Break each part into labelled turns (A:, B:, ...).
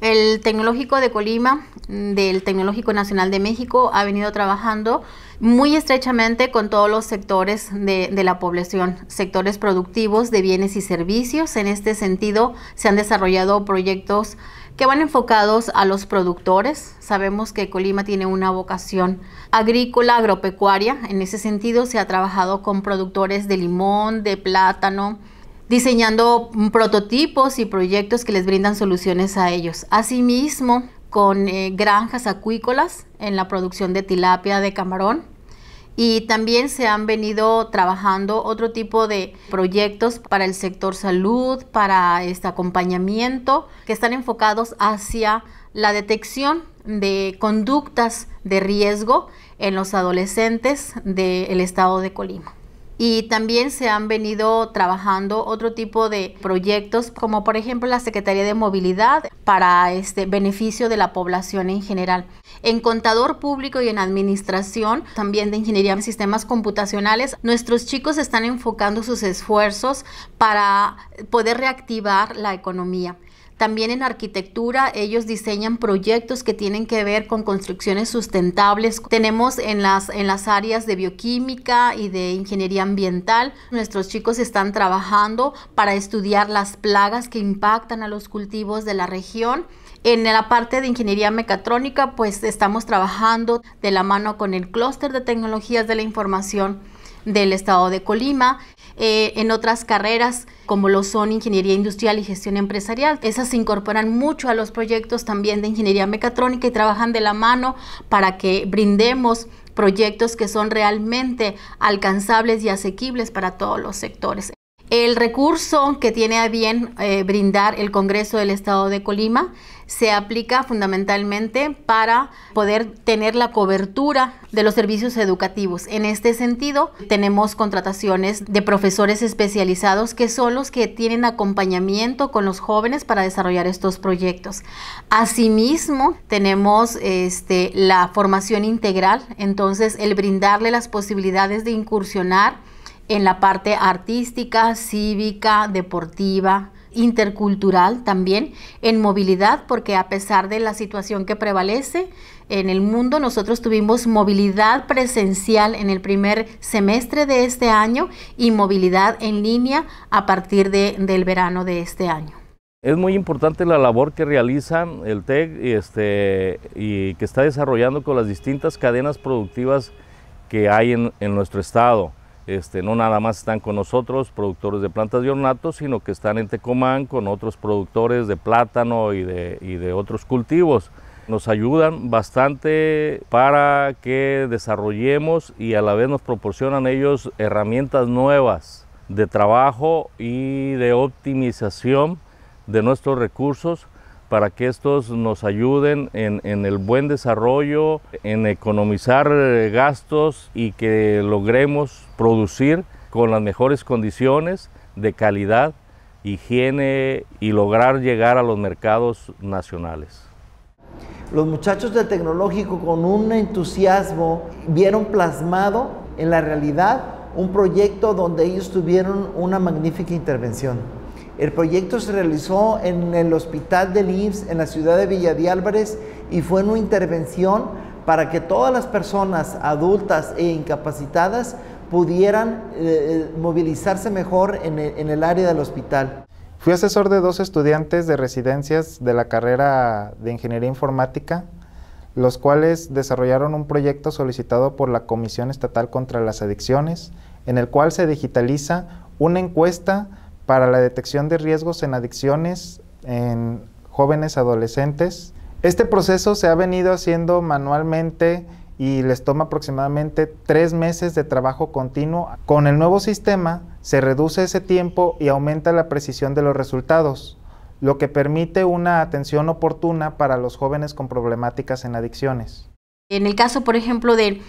A: El Tecnológico de Colima, mm, del Tecnológico Nacional de México, ha venido trabajando muy estrechamente con todos los sectores de, la población, sectores productivos de bienes y servicios. En este sentido, se han desarrollado proyectos que van enfocados a los productores. Sabemos que Colima tiene una vocación agrícola, agropecuaria. En ese sentido, se ha trabajado con productores de limón, de plátano, diseñando prototipos y proyectos que les brindan soluciones a ellos. Asimismo, con eh, granjas acuícolas en la producción de tilapia, de camarón. Y también se han venido trabajando otro tipo de proyectos para el sector salud, para este acompañamiento, que están enfocados hacia la detección de conductas de riesgo en los adolescentes del estado de Colima y también se han venido trabajando otro tipo de proyectos como por ejemplo la Secretaría de Movilidad para este beneficio de la población en general. En contador público y en administración, también de ingeniería en sistemas computacionales, nuestros chicos están enfocando sus esfuerzos para poder reactivar la economía. También en arquitectura ellos diseñan proyectos que tienen que ver con construcciones sustentables. Tenemos en las, en las áreas de bioquímica y de ingeniería ambiental, nuestros chicos están trabajando para estudiar las plagas que impactan a los cultivos de la región. En la parte de ingeniería mecatrónica, pues estamos trabajando de la mano con el clúster de tecnologías de la información del estado de Colima, eh, en otras carreras como lo son ingeniería industrial y gestión empresarial. Esas se incorporan mucho a los proyectos también de ingeniería mecatrónica y trabajan de la mano para que brindemos proyectos que son realmente alcanzables y asequibles para todos los sectores. El recurso que tiene a bien eh, brindar el Congreso del Estado de Colima se aplica fundamentalmente para poder tener la cobertura de los servicios educativos. En este sentido, tenemos contrataciones de profesores especializados que son los que tienen acompañamiento con los jóvenes para desarrollar estos proyectos. Asimismo, tenemos este, la formación integral, entonces el brindarle las posibilidades de incursionar en la parte artística, cívica, deportiva, intercultural también, en movilidad, porque a pesar de la situación que prevalece en el mundo, nosotros tuvimos movilidad presencial en el primer semestre de este año y movilidad en línea a partir del verano de este año.
B: Es muy importante la labor que realizan el TEC este, y que está desarrollando con las distintas cadenas productivas que hay en nuestro estado. Este, no nada más están con nosotros, productores de plantas de ornato, sino que están en Tecomán con otros productores de plátano y de otros cultivos. Nos ayudan bastante para que desarrollemos y a la vez nos proporcionan ellos herramientas nuevas de trabajo y de optimización de nuestros recursos para que estos nos ayuden en, el buen desarrollo, en economizar eh, gastos y que logremos producir con las mejores condiciones de calidad, higiene y lograr llegar a los mercados nacionales.
C: Los muchachos del tecnológico con un entusiasmo vieron plasmado en la realidad un proyecto donde ellos tuvieron una magnífica intervención. El proyecto se realizó en el Hospital del IMSS en la ciudad de Villa de Álvarez y fue una intervención para que todas las personas adultas e incapacitadas pudieran eh, eh, movilizarse mejor en el área del hospital. Fui asesor de dos estudiantes de residencias de la carrera de Ingeniería Informática, los cuales desarrollaron un proyecto solicitado por la Comisión Estatal contra las Adicciones, en el cual se digitaliza una encuesta para la detección de riesgos en adicciones en jóvenes adolescentes. Este proceso se ha venido haciendo manualmente y les toma aproximadamente tres meses de trabajo continuo. Con el nuevo sistema se reduce ese tiempo y aumenta la precisión de los resultados, lo que permite una atención oportuna para los jóvenes con problemáticas en adicciones.
A: En el caso, por ejemplo, del,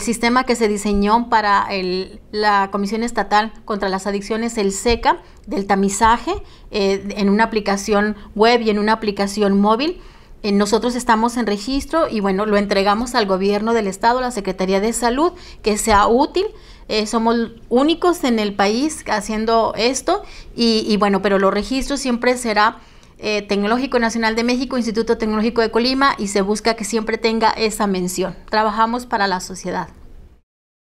A: sistema que se diseñó para la Comisión Estatal contra las Adicciones, el SECA, del tamizaje eh, en una aplicación web y en una aplicación móvil, eh, nosotros estamos en registro y bueno, lo entregamos al gobierno del estado, a la Secretaría de Salud, que sea útil. Eh, somos únicos en el país haciendo esto y, y bueno, pero los registros siempre será eh, Tecnológico Nacional de México, Instituto Tecnológico de Colima y se busca que siempre tenga esa mención. Trabajamos para la sociedad.